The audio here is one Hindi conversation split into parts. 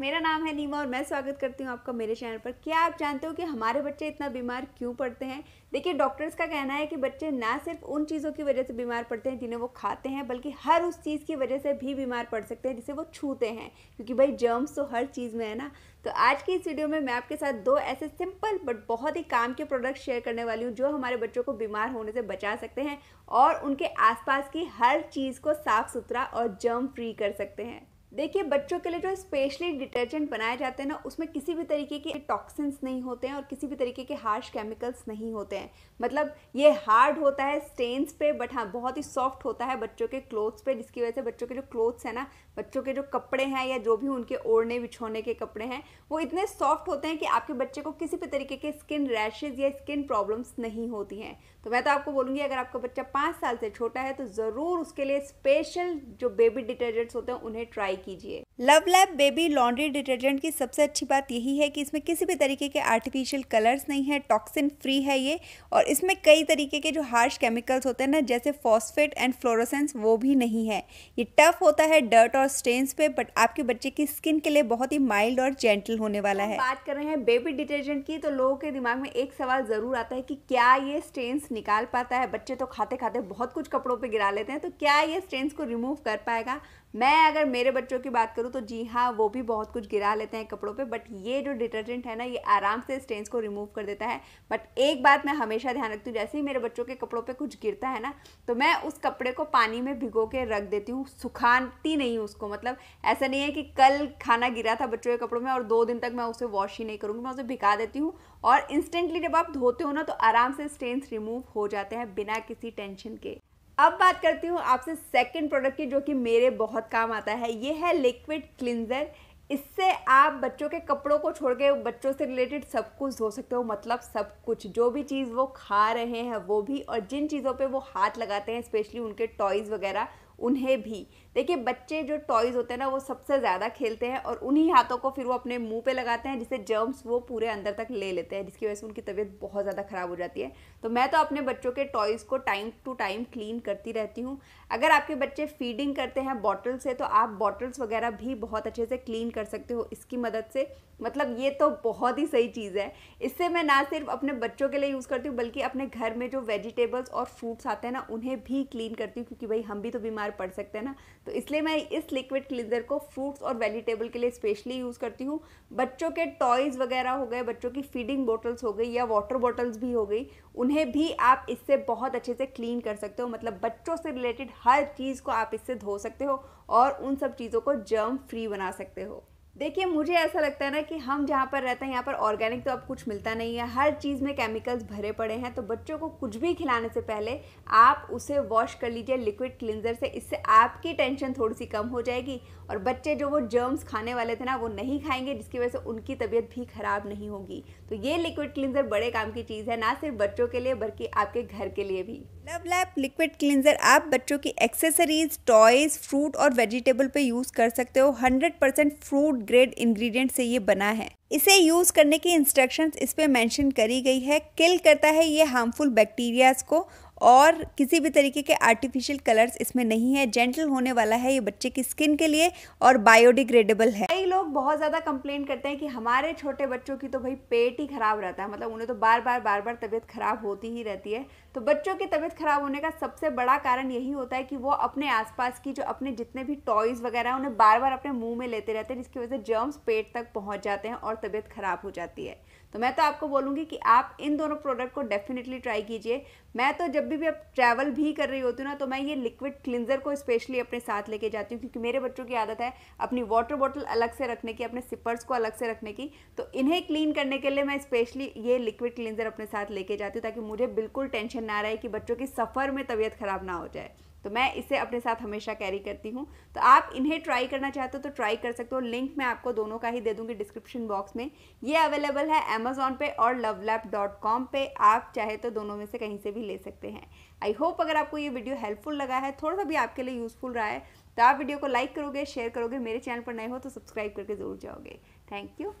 मेरा नाम है नीमा और मैं स्वागत करती हूँ आपका मेरे चैनल पर क्या आप जानते हो कि हमारे बच्चे इतना बीमार क्यों पड़ते हैं देखिए डॉक्टर्स का कहना है कि बच्चे ना सिर्फ उन चीज़ों की वजह से बीमार पड़ते हैं जिन्हें वो खाते हैं बल्कि हर उस चीज़ की वजह से भी बीमार पड़ सकते हैं जिसे वो छूते हैं क्योंकि भाई जर्म्स तो हर चीज़ में है ना तो आज की इस वीडियो में मैं आपके साथ दो ऐसे सिंपल बट बहुत ही काम के प्रोडक्ट शेयर करने वाली हूँ जो हमारे बच्चों को बीमार होने से बचा सकते हैं और उनके आसपास की हर चीज़ को साफ़ सुथरा और जर्म फ्री कर सकते हैं देखिए बच्चों के लिए जो स्पेशली डिटर्जेंट बनाए जाते हैं ना उसमें किसी भी तरीके के टॉक्सिन्स नहीं होते हैं और किसी भी तरीके के हार्श केमिकल्स नहीं होते हैं मतलब ये हार्ड होता है स्टेन्स पे बट हाँ बहुत ही सॉफ्ट होता है बच्चों के क्लोथ्स पे जिसकी वजह से बच्चों के जो क्लोथ्स हैं ना बच्चों के जो कपड़े हैं या जो भी उनके ओढ़ने बिछोने के कपड़े हैं वो इतने सॉफ्ट होते हैं कि आपके बच्चे को किसी भी तरीके के स्किन रैशेज या स्किन प्रॉब्लम्स नहीं होती हैं तो मैं तो आपको बोलूँगी अगर आपका बच्चा पाँच साल से छोटा है तो ज़रूर उसके लिए स्पेशल जो बेबी डिटर्जेंट्स होते हैं उन्हें ट्राई कीजिए love lab baby laundry detergent की सबसे अच्छी बात यही है कि इसमें किसी भी तरीके के आर्टिफिशियल कलर्स नहीं है टॉक्सिन फ्री है ये और इसमें कई तरीके के जो हार्श केमिकल्स होते हैं ना जैसे फॉस्फेट एंड फ्लोरोसेंस वो भी नहीं है ये टफ होता है डर्ट और और स्टेन्स पे बट आपके बच्चे की स्किन के लिए बहुत ही माइल्ड और जेंटल होने वाला है बात कर रहे हैं बेबी डिटर्जेंट की तो लोगों के दिमाग में एक सवाल ज़रूर आता है कि क्या ये स्टेन्स निकाल पाता है बच्चे तो खाते खाते बहुत कुछ कपड़ों पर गिरा लेते हैं तो क्या ये स्टेन्स को रिमूव कर पाएगा मैं अगर मेरे बच्चों की बात करूँ तो जी हाँ वो भी बहुत कुछ गिरा लेते हैं कपड़ों पे बट ये जो डिटर्जेंट है ना ये आराम से स्टेंस को रिमूव कर देता है बट एक बात मैं हमेशा ध्यान रखती हूँ जैसे ही मेरे बच्चों के कपड़ों पे कुछ गिरता है ना तो मैं उस कपड़े को पानी में भिगो के रख देती हूँ सुखाती नहीं उसको मतलब ऐसा नहीं है कि कल खाना गिरा था बच्चों के कपड़ों में और दो दिन तक मैं उसे वॉश ही नहीं करूँगी मैं उसे भिगा देती हूँ और इंस्टेंटली जब आप धोते हो ना तो आराम से स्टेंस रिमूव हो जाते हैं बिना किसी टेंशन के अब बात करती हूँ आपसे सेकंड प्रोडक्ट की जो कि मेरे बहुत काम आता है ये है लिक्विड क्लिनजर इससे आप बच्चों के कपड़ों को छोड़ के बच्चों से रिलेटेड सब कुछ धो सकते हो मतलब सब कुछ जो भी चीज़ वो खा रहे हैं वो भी और जिन चीज़ों पे वो हाथ लगाते हैं स्पेशली उनके टॉयज़ वगैरह उन्हें भी देखिए बच्चे जो टॉयज़ होते हैं ना वो सबसे ज़्यादा खेलते हैं और उन्हीं हाथों को फिर वो अपने मुंह पे लगाते हैं जिससे जर्म्स वो पूरे अंदर तक ले लेते हैं जिसकी वजह से उनकी तबीयत बहुत ज़्यादा ख़राब हो जाती है तो मैं तो अपने बच्चों के टॉयज़ को टाइम टू टाइम क्लीन करती रहती हूँ अगर आपके बच्चे फीडिंग करते हैं बॉटल से तो आप बॉटल्स वगैरह भी बहुत अच्छे से क्लीन कर सकते हो इसकी मदद से मतलब ये तो बहुत ही सही चीज़ है इससे मैं ना सिर्फ अपने बच्चों के लिए यूज़ करती हूँ बल्कि अपने घर में जो वेजिटेबल्स और फ्रूट्स आते हैं ना उन्हें भी क्लीन करती हूँ क्योंकि भाई हम भी तो बीमार बार पड़ सकते हैं ना तो इसलिए मैं इस लिक्विड क्लिनजर को फ्रूट्स और वेजिटेबल के लिए स्पेशली यूज़ करती हूँ बच्चों के टॉयज़ वगैरह हो गए बच्चों की फीडिंग बॉटल्स हो गई या वाटर बॉटल्स भी हो गई उन्हें भी आप इससे बहुत अच्छे से क्लीन कर सकते हो मतलब बच्चों से रिलेटेड हर चीज़ को आप इससे धो सकते हो और उन सब चीज़ों को जर्म फ्री बना सकते हो देखिए मुझे ऐसा लगता है ना कि हम जहाँ पर रहते हैं यहाँ पर ऑर्गेनिक तो अब कुछ मिलता नहीं है हर चीज़ में केमिकल्स भरे पड़े हैं तो बच्चों को कुछ भी खिलाने से पहले आप उसे वॉश कर लीजिए लिक्विड क्लिनजर से इससे आपकी टेंशन थोड़ी सी कम हो जाएगी और बच्चे जो वो जर्म्स खाने वाले थे ना वो नहीं खाएंगे जिसकी वजह से उनकी तबीयत भी ख़राब नहीं होगी तो ये लिक्विड क्लिनजर बड़े काम की चीज़ है ना सिर्फ बच्चों के लिए बल्कि आपके घर के लिए भी लव लैप लिक्विड क्लिनजर आप बच्चों की एक्सेसरीज टॉयज़ फ्रूट और वेजिटेबल पे यूज़ कर सकते हो हंड्रेड फ्रूट ग्रेड इंग्रेडिएंट से ये बना है इसे यूज़ करने की इंस्ट्रक्शंस इस पर मेंशन करी गई है किल करता है ये हार्मफुल बैक्टीरियाज को और किसी भी तरीके के आर्टिफिशियल कलर्स इसमें नहीं है जेंटल होने वाला है ये बच्चे की स्किन के लिए और बायोडिग्रेडेबल है कई लोग बहुत ज़्यादा कंप्लेन करते हैं कि हमारे छोटे बच्चों की तो भाई पेट ही ख़राब रहता है मतलब उन्हें तो बार बार बार बार तबीयत ख़राब होती ही रहती है तो बच्चों की तबीयत ख़राब होने का सबसे बड़ा कारण यही होता है कि वो अपने आसपास की जो अपने जितने भी टॉयज़ वगैरह हैं उन्हें बार बार अपने मुँह में लेते रहते हैं जिसकी वजह से जर्म्स पेट तक पहुँच जाते हैं और तबीयत ख़राब हो जाती है तो मैं तो आपको बोलूँगी कि आप इन दोनों प्रोडक्ट को डेफिनेटली ट्राई कीजिए मैं तो जब भी भी अब ट्रैवल भी कर रही होती हूँ ना तो मैं ये लिक्विड क्लिनजर को स्पेशली अपने साथ लेके जाती हूँ क्योंकि मेरे बच्चों की आदत है अपनी वाटर बॉटल अलग से रखने की अपने सिपर्स को अलग से रखने की तो इन्हें क्लीन करने के लिए मैं स्पेशली ये लिक्विड क्लिनजर अपने साथ लेके जाती हूँ ताकि मुझे बिल्कुल टेंशन ना रहे कि बच्चों की सफ़र में तबीयत ख़राब ना हो जाए तो मैं इसे अपने साथ हमेशा कैरी करती हूँ तो आप इन्हें ट्राई करना चाहते हो तो ट्राई कर सकते हो लिंक मैं आपको दोनों का ही दे दूँगी डिस्क्रिप्शन बॉक्स में ये अवेलेबल है अमेजोन पे और लवलैप डॉट कॉम पर आप चाहे तो दोनों में से कहीं से भी ले सकते हैं आई होप अगर आपको ये वीडियो हेल्पफुल लगा है थोड़ा सा भी आपके लिए यूज़फुल रहा है तो आप वीडियो को लाइक करोगे शेयर करोगे मेरे चैनल पर नए हो तो सब्सक्राइब करके ज़रूर जाओगे thank you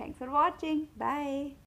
thanks for watching bye